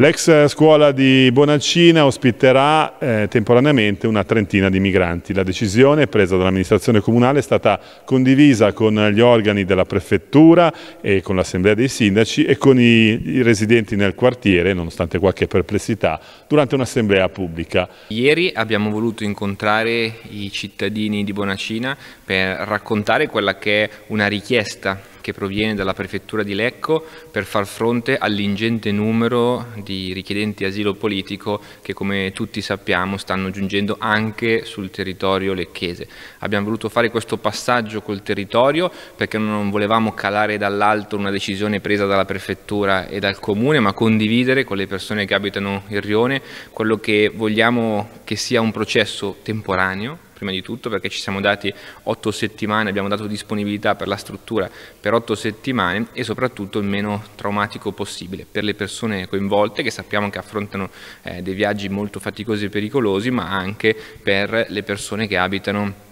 L'ex scuola di Bonaccina ospiterà eh, temporaneamente una trentina di migranti. La decisione presa dall'amministrazione comunale è stata condivisa con gli organi della prefettura e con l'assemblea dei sindaci e con i, i residenti nel quartiere, nonostante qualche perplessità, durante un'assemblea pubblica. Ieri abbiamo voluto incontrare i cittadini di Bonaccina per raccontare quella che è una richiesta che proviene dalla prefettura di Lecco per far fronte all'ingente numero di richiedenti asilo politico che come tutti sappiamo stanno giungendo anche sul territorio lecchese. Abbiamo voluto fare questo passaggio col territorio perché non volevamo calare dall'alto una decisione presa dalla prefettura e dal comune ma condividere con le persone che abitano il Rione quello che vogliamo che sia un processo temporaneo prima di tutto perché ci siamo dati otto settimane, abbiamo dato disponibilità per la struttura per otto settimane e soprattutto il meno traumatico possibile per le persone coinvolte che sappiamo che affrontano eh, dei viaggi molto faticosi e pericolosi, ma anche per le persone che abitano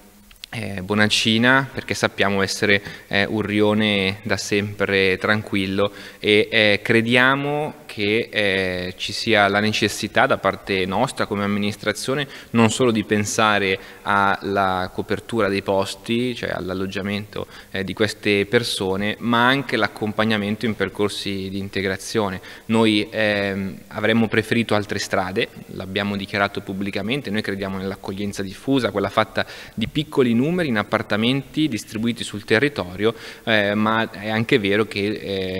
eh, Bonaccina perché sappiamo essere eh, un rione da sempre tranquillo e eh, crediamo che eh, ci sia la necessità da parte nostra come amministrazione non solo di pensare alla copertura dei posti, cioè all'alloggiamento eh, di queste persone, ma anche l'accompagnamento in percorsi di integrazione. Noi eh, avremmo preferito altre strade, l'abbiamo dichiarato pubblicamente, noi crediamo nell'accoglienza diffusa, quella fatta di piccoli numeri in appartamenti distribuiti sul territorio, eh, ma è anche vero che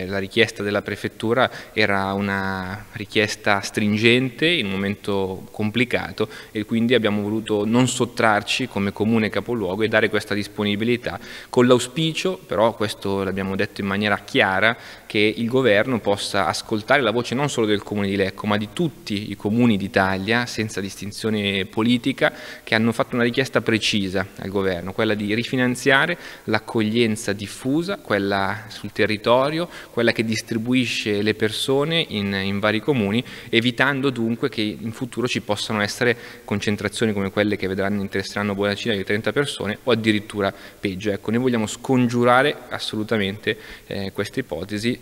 eh, la richiesta della prefettura era una una richiesta stringente in un momento complicato e quindi abbiamo voluto non sottrarci come comune capoluogo e dare questa disponibilità con l'auspicio, però questo l'abbiamo detto in maniera chiara, che il governo possa ascoltare la voce non solo del comune di Lecco ma di tutti i comuni d'Italia senza distinzione politica che hanno fatto una richiesta precisa al governo, quella di rifinanziare l'accoglienza diffusa, quella sul territorio, quella che distribuisce le persone in in, in vari comuni, evitando dunque che in futuro ci possano essere concentrazioni come quelle che vedranno interesseranno cina di 30 persone o addirittura peggio. Ecco, noi vogliamo scongiurare assolutamente eh, questa ipotesi.